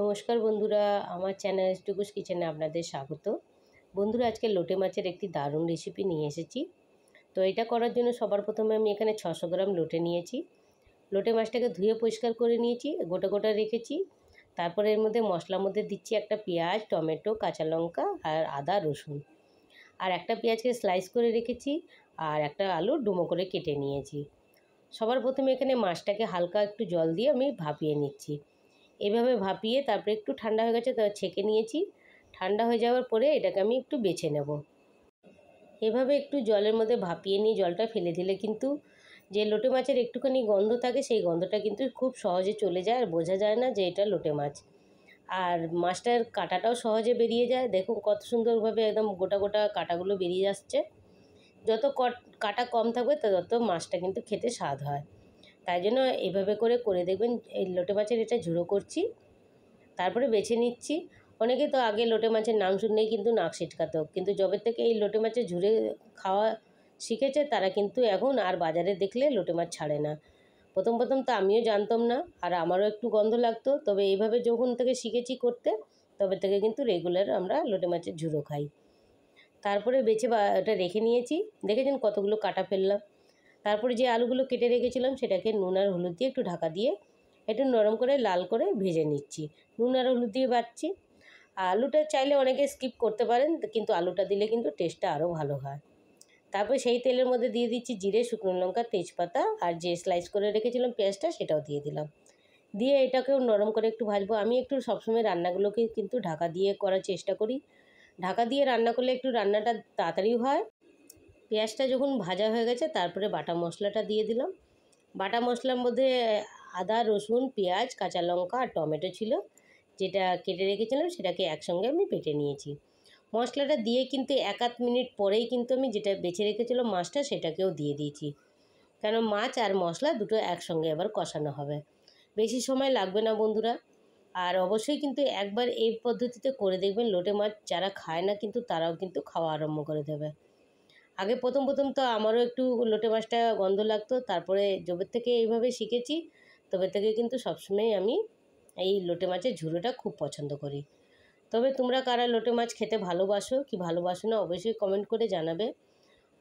নমস্কার বন্ধুরা আমার চ্যানেল টুকুস কিচেনে আপনাদের স্বাগত বন্ধুরা আজকে লোটে মাছের একটি দারুণ রেসিপি নিয়ে এসেছি তো এটা করার জন্য সবার প্রথমে আমি এখানে ছশো গ্রাম লোটে নিয়েছি লোটে মাছটাকে ধুয়ে পরিষ্কার করে নিয়েছি গোটা গোটা রেখেছি তারপরে এর মধ্যে মশলার মধ্যে দিচ্ছি একটা পেঁয়াজ টমেটো কাঁচা লঙ্কা আর আদা রসুন আর একটা পেঁয়াজকে স্লাইস করে রেখেছি আর একটা আলু ডুমো করে কেটে নিয়েছি সবার প্রথমে এখানে মাছটাকে হালকা একটু জল দিয়ে আমি ভাপিয়ে নিচ্ছি এভাবে ভাপিয়ে তারপরে একটু ঠান্ডা হয়ে গেছে তো ছেঁকে নিয়েছি ঠান্ডা হয়ে যাওয়ার পরে এটাকে আমি একটু বেছে নেব এভাবে একটু জলের মধ্যে ভাপিয়ে নিয়ে জলটা ফেলে দিলে কিন্তু যে লোটে মাছের একটুখানি গন্ধ থাকে সেই গন্ধটা কিন্তু খুব সহজে চলে যায় আর বোঝা যায় না যে এটা লোটে মাছ আর মাছটার কাঁটাটাও সহজে বেরিয়ে যায় দেখুন কত সুন্দরভাবে একদম গোটা গোটা কাঁটাগুলো বেরিয়ে আসছে যত কাঁটা কম থাকবে তত মাছটা কিন্তু খেতে স্বাদ হয় তাই জন্য এভাবে করে করে দেখবেন এই লোটে মাছের এটা ঝুড়ো করছি তারপরে বেছে নিচ্ছি অনেকে তো আগে লোটে মাছের নাম শুনেই কিন্তু নাক সিটকাতো কিন্তু জবের থেকে এই লোটে মাছের ঝুড়ে খাওয়া শিখেছে তারা কিন্তু এখন আর বাজারে দেখলে লোটে মাছ ছাড়ে না প্রথম প্রথম তো আমিও জানতাম না আর আমারও একটু গন্ধ লাগতো তবে এইভাবে যখন থেকে শিখেছি করতে তবে থেকে কিন্তু রেগুলার আমরা লোটে মাছের ঝুড়ো খাই তারপরে বেছে বা ওটা রেখে নিয়েছি দেখেছেন কতগুলো কাটা ফেললাম তারপরে যে আলুগুলো কেটে রেখেছিলাম সেটাকে নুন আর হলুদ দিয়ে একটু ঢাকা দিয়ে একটু নরম করে লাল করে ভেজে নিচ্ছি নুন আর হলুদ দিয়ে বাড়ছি আলুটা চাইলে অনেকে স্কিপ করতে পারেন কিন্তু আলুটা দিলে কিন্তু টেস্টটা আরও ভালো হয় তারপরে সেই তেলের মধ্যে দিয়ে দিচ্ছি জিরে শুকনো লঙ্কা তেজপাতা আর যে স্লাইস করে রেখেছিলাম পেঁয়াজটা সেটাও দিয়ে দিলাম দিয়ে এটাকেও নরম করে একটু ভাজবো আমি একটু সবসময় রান্নাগুলোকে কিন্তু ঢাকা দিয়ে করার চেষ্টা করি ঢাকা দিয়ে রান্না করলে একটু রান্নাটা তাড়াতাড়ি হয় পেঁয়াজটা যখন ভাজা হয়ে গেছে তারপরে বাটা মশলাটা দিয়ে দিলাম বাটা মশলার মধ্যে আদা রসুন পেঁয়াজ কাঁচা লঙ্কা আর টমেটো ছিল যেটা কেটে রেখেছিলাম সেটাকে একসঙ্গে আমি পেটে নিয়েছি মশলাটা দিয়ে কিন্তু এক আধ মিনিট পরেই কিন্তু আমি যেটা বেছে রেখেছিলাম মাছটা সেটাকেও দিয়ে দিয়েছি কেন মাছ আর মশলা দুটো একসঙ্গে এবার কষানো হবে বেশি সময় লাগবে না বন্ধুরা আর অবশ্যই কিন্তু একবার এই পদ্ধতিতে করে দেখবেন লোটে মাছ যারা খায় না কিন্তু তারাও কিন্তু খাওয়া আরম্ভ করে দেবে আগে প্রথম প্রথম তো আমারও একটু লোটে মাছটা গন্ধ লাগতো তারপরে জবের থেকে এইভাবে শিখেছি তবে থেকে কিন্তু সবসময় আমি এই লোটে মাছের ঝুড়োটা খুব পছন্দ করি তবে তোমরা কারা লোটে মাছ খেতে ভালোবাসো কি ভালোবাসো না অবশ্যই কমেন্ট করে জানাবে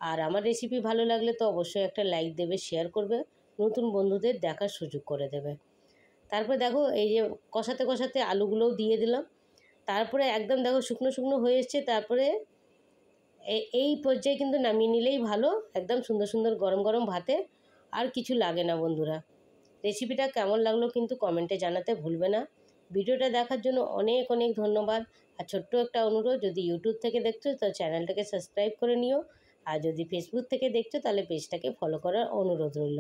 আর আমার রেসিপি ভালো লাগলে তো অবশ্যই একটা লাইক দেবে শেয়ার করবে নতুন বন্ধুদের দেখার সুযোগ করে দেবে তারপরে দেখো এই যে কষাতে কষাতে আলুগুলোও দিয়ে দিলাম তারপরে একদম দেখো শুকনো শুকনো হয়ে এসছে তারপরে এই পর্যায়ে কিন্তু নামিয়ে নিলেই ভালো একদম সুন্দর সুন্দর গরম গরম ভাতে আর কিছু লাগে না বন্ধুরা রেসিপিটা কেমন লাগলো কিন্তু কমেন্টে জানাতে ভুলবে না ভিডিওটা দেখার জন্য অনেক অনেক ধন্যবাদ আর ছোট্ট একটা অনুরোধ যদি ইউটিউব থেকে দেখছো তো চ্যানেলটাকে সাবস্ক্রাইব করে নিও আর যদি ফেসবুক থেকে দেখছো তাহলে পেজটাকে ফলো করার অনুরোধ রইল